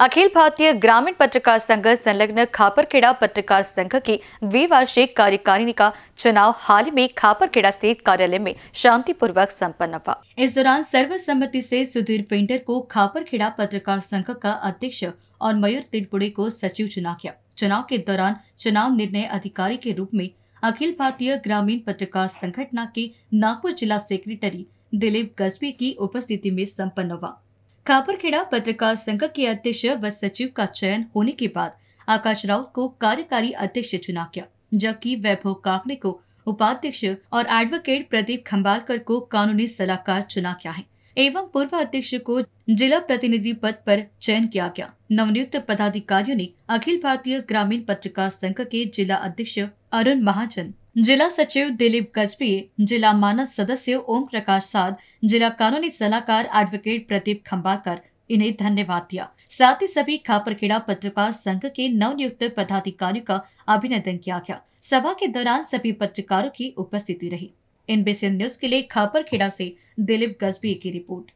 अखिल भारतीय ग्रामीण पत्रकार संघ संलग्न खापरखेड़ा पत्रकार संघ की द्विवार्षिक कार्यकारिणी का चुनाव हाल ही में खापरखेड़ा स्थित कार्यालय में शांतिपूर्वक संपन्न हुआ इस दौरान सर्वसम्मति से सुधीर पेंटर को खापरखेड़ा पत्रकार संघ का अध्यक्ष और मयूर तिलपुड़े को सचिव चुना गया चुनाव के दौरान चुनाव निर्णय अधिकारी के रूप में अखिल भारतीय ग्रामीण पत्रकार संगठना के नागपुर जिला सेक्रेटरी दिलीप गजबी की उपस्थिति में सम्पन्न हुआ खापरखेड़ा पत्रकार संघ के अध्यक्ष व सचिव का चयन होने के बाद आकाश राव को कार्यकारी अध्यक्ष चुना गया जबकि वैभव काकड़े को उपाध्यक्ष और एडवोकेट प्रदीप खम्बालकर को कानूनी सलाहकार चुना गया है एवं पूर्व अध्यक्ष को जिला प्रतिनिधि पद पर चयन किया गया नवनियुक्त पदाधिकारियों ने अखिल भारतीय ग्रामीण पत्रकार संघ के जिला अध्यक्ष अरुण महाजन जिला सचिव दिलीप गजबी जिला मानस सदस्य ओम प्रकाश साध जिला कानूनी सलाहकार एडवोकेट प्रदीप खम्बाकर इन्हें धन्यवाद दिया साथ ही सभी खापरखेड़ा पत्रकार संघ के नवनियुक्त पदाधिकारियों का अभिनंदन किया गया सभा के दौरान सभी पत्रकारों की उपस्थिति रही इन बेसिल न्यूज के लिए खापरखेड़ा से दिलीप गजबी की रिपोर्ट